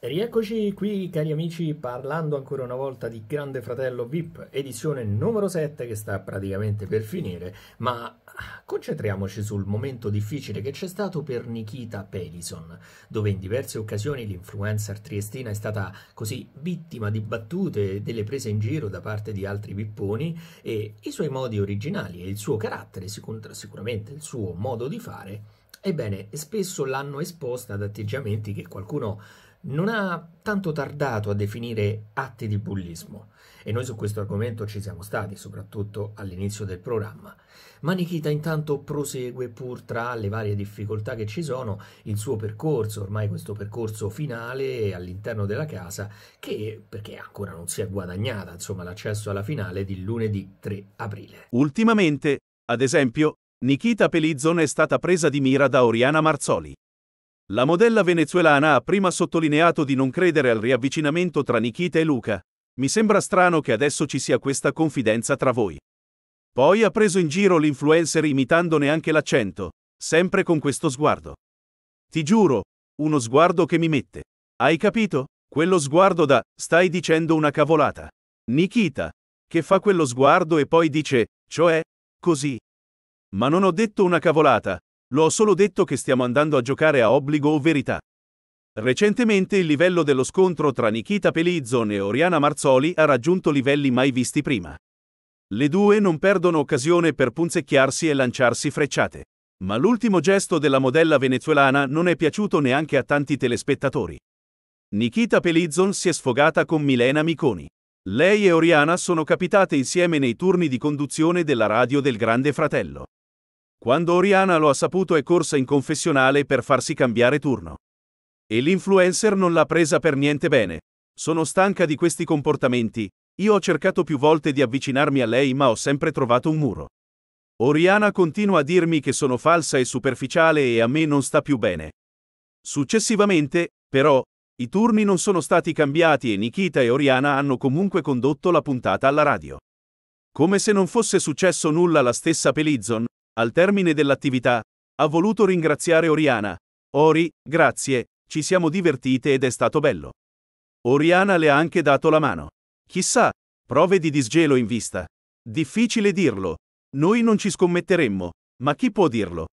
Rieccoci qui cari amici parlando ancora una volta di Grande Fratello VIP edizione numero 7 che sta praticamente per finire ma concentriamoci sul momento difficile che c'è stato per Nikita Pelison dove in diverse occasioni l'influencer triestina è stata così vittima di battute e delle prese in giro da parte di altri vipponi e i suoi modi originali e il suo carattere sicuramente il suo modo di fare ebbene spesso l'hanno esposta ad atteggiamenti che qualcuno non ha tanto tardato a definire atti di bullismo, e noi su questo argomento ci siamo stati, soprattutto all'inizio del programma. Ma Nikita intanto prosegue pur tra le varie difficoltà che ci sono il suo percorso, ormai questo percorso finale all'interno della casa, che perché ancora non si è guadagnata, insomma, l'accesso alla finale di lunedì 3 aprile. Ultimamente, ad esempio, Nikita Pelizzon è stata presa di mira da Oriana Marzoli. La modella venezuelana ha prima sottolineato di non credere al riavvicinamento tra Nikita e Luca. Mi sembra strano che adesso ci sia questa confidenza tra voi. Poi ha preso in giro l'influencer imitandone anche l'accento, sempre con questo sguardo. Ti giuro, uno sguardo che mi mette. Hai capito? Quello sguardo da stai dicendo una cavolata. Nikita, che fa quello sguardo e poi dice, cioè, così. Ma non ho detto una cavolata, lo ho solo detto che stiamo andando a giocare a obbligo o verità. Recentemente il livello dello scontro tra Nikita Pelizzon e Oriana Marzoli ha raggiunto livelli mai visti prima. Le due non perdono occasione per punzecchiarsi e lanciarsi frecciate. Ma l'ultimo gesto della modella venezuelana non è piaciuto neanche a tanti telespettatori. Nikita Pelizzon si è sfogata con Milena Miconi. Lei e Oriana sono capitate insieme nei turni di conduzione della radio del Grande Fratello. Quando Oriana lo ha saputo è corsa in confessionale per farsi cambiare turno. E l'influencer non l'ha presa per niente bene. Sono stanca di questi comportamenti, io ho cercato più volte di avvicinarmi a lei ma ho sempre trovato un muro. Oriana continua a dirmi che sono falsa e superficiale e a me non sta più bene. Successivamente, però, i turni non sono stati cambiati e Nikita e Oriana hanno comunque condotto la puntata alla radio. Come se non fosse successo nulla la stessa Pelizon, al termine dell'attività, ha voluto ringraziare Oriana. Ori, grazie, ci siamo divertite ed è stato bello. Oriana le ha anche dato la mano. Chissà, prove di disgelo in vista. Difficile dirlo. Noi non ci scommetteremmo, ma chi può dirlo?